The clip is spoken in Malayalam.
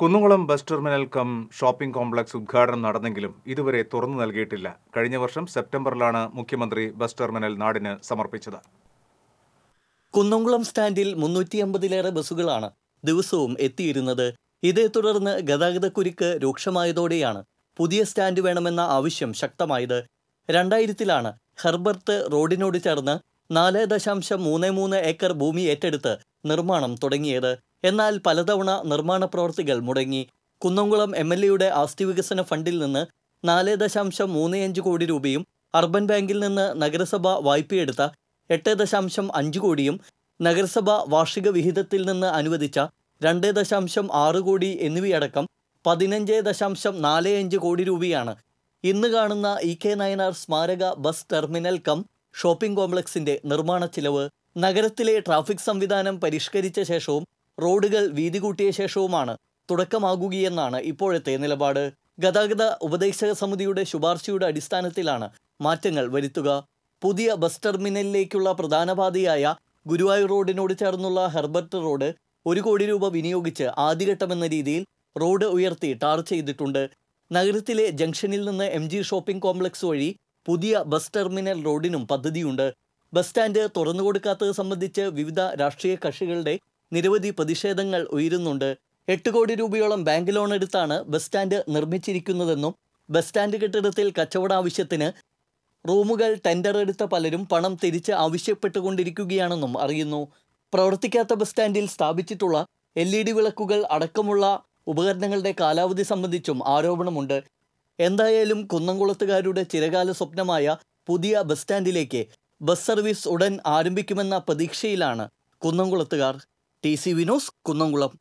Kunnamkulam bus terminal cum shopping complex ഉദ്ഘാടനം നടന്നെങ്കിലും ഇതുവരെ തുറന്നു നൽകിയിട്ടില്ല കഴിഞ്ഞ വർഷം സെപ്റ്റംബറിലാണ് മുഖ്യമന്ത്രി ബസ് ടെർമിനൽ നാടിന് സമർപ്പിച്ചത് കുന്നംകുളം സ്റ്റാൻഡിൽ മുന്നൂറ്റി അമ്പതിലേറെ ബസ്സുകളാണ് ദിവസവും എത്തിയിരുന്നത് ഇതേ തുടർന്ന് ഗതാഗതക്കുരുക്ക് രൂക്ഷമായതോടെയാണ് പുതിയ സ്റ്റാൻഡ് വേണമെന്ന ആവശ്യം ശക്തമായത് രണ്ടായിരത്തിലാണ് ഹെർബർട്ട് റോഡിനോട് ചേർന്ന് നാല് ദശാംശം മൂന്ന് മൂന്ന് ഏക്കർ ഭൂമി ഏറ്റെടുത്ത് നിർമ്മാണം തുടങ്ങിയത് എന്നാൽ പലതവണ നിർമ്മാണ പ്രവർത്തികൾ മുടങ്ങി കുന്നംകുളം എം എൽ എയുടെ ആസ്തി വികസന ഫണ്ടിൽ നിന്ന് നാല് ദശാംശം മൂന്ന് അഞ്ച് കോടി രൂപയും അർബൻ ബാങ്കിൽ നിന്ന് നഗരസഭ വായ്പയെടുത്ത എട്ട് ദശാംശം അഞ്ച് കോടിയും നഗരസഭ വാർഷിക വിഹിതത്തിൽ നിന്ന് അനുവദിച്ച രണ്ട് ദശാംശം ആറ് കോടി എന്നിവയടക്കം പതിനഞ്ച് ദശാംശം നാല് അഞ്ച് കോടി രൂപയാണ് ഇന്ന് കാണുന്ന ഇ കെ നയനാർ സ്മാരക ബസ് ടെർമിനൽ കം ഷോപ്പിംഗ് കോംപ്ലക്സിന്റെ നിർമ്മാണ ചിലവ് നഗരത്തിലെ ട്രാഫിക് സംവിധാനം പരിഷ്കരിച്ച ശേഷവും റോഡുകൾ വീതി കൂട്ടിയ ശേഷവുമാണ് തുടക്കമാകുകയെന്നാണ് ഇപ്പോഴത്തെ നിലപാട് ഗതാഗത ഉപദേശക സമിതിയുടെ ശുപാർശയുടെ അടിസ്ഥാനത്തിലാണ് മാറ്റങ്ങൾ വരുത്തുക പുതിയ ബസ് ടെർമിനലിലേക്കുള്ള പ്രധാന ഗുരുവായൂർ റോഡിനോട് ചേർന്നുള്ള ഹെർബർട്ട് റോഡ് ഒരു കോടി രൂപ വിനിയോഗിച്ച് ആദ്യഘട്ടമെന്ന രീതിയിൽ റോഡ് ഉയർത്തി ടാർ ചെയ്തിട്ടുണ്ട് നഗരത്തിലെ ജംഗ്ഷനിൽ നിന്ന് എം ജി ഷോപ്പിംഗ് കോംപ്ലക്സ് വഴി പുതിയ ബസ് ടെർമിനൽ റോഡിനും പദ്ധതിയുണ്ട് ബസ് സ്റ്റാൻഡ് തുറന്നുകൊടുക്കാത്തത് സംബന്ധിച്ച് വിവിധ രാഷ്ട്രീയ കക്ഷികളുടെ നിരവധി പ്രതിഷേധങ്ങൾ ഉയരുന്നുണ്ട് എട്ട് കോടി രൂപയോളം ബാങ്ക് ലോൺ എടുത്താണ് ബസ് സ്റ്റാൻഡ് നിർമ്മിച്ചിരിക്കുന്നതെന്നും ബസ് സ്റ്റാൻഡ് കെട്ടിടത്തിൽ കച്ചവട ആവശ്യത്തിന് റൂമുകൾ ടെൻഡർ എടുത്ത പലരും പണം തിരിച്ച് ആവശ്യപ്പെട്ടുകൊണ്ടിരിക്കുകയാണെന്നും അറിയുന്നു പ്രവർത്തിക്കാത്ത ബസ് സ്റ്റാൻഡിൽ സ്ഥാപിച്ചിട്ടുള്ള എൽ ഇ ഡി വിളക്കുകൾ അടക്കമുള്ള ഉപകരണങ്ങളുടെ കാലാവധി സംബന്ധിച്ചും ആരോപണമുണ്ട് എന്തായാലും കുന്നംകുളത്തുകാരുടെ ചിരകാല സ്വപ്നമായ പുതിയ ബസ് സ്റ്റാൻഡിലേക്ക് ബസ് സർവീസ് ഉടൻ ആരംഭിക്കുമെന്ന പ്രതീക്ഷയിലാണ് കുന്നംകുളത്തുകാർ ടി സി വിനോസ് കുന്നംകുളം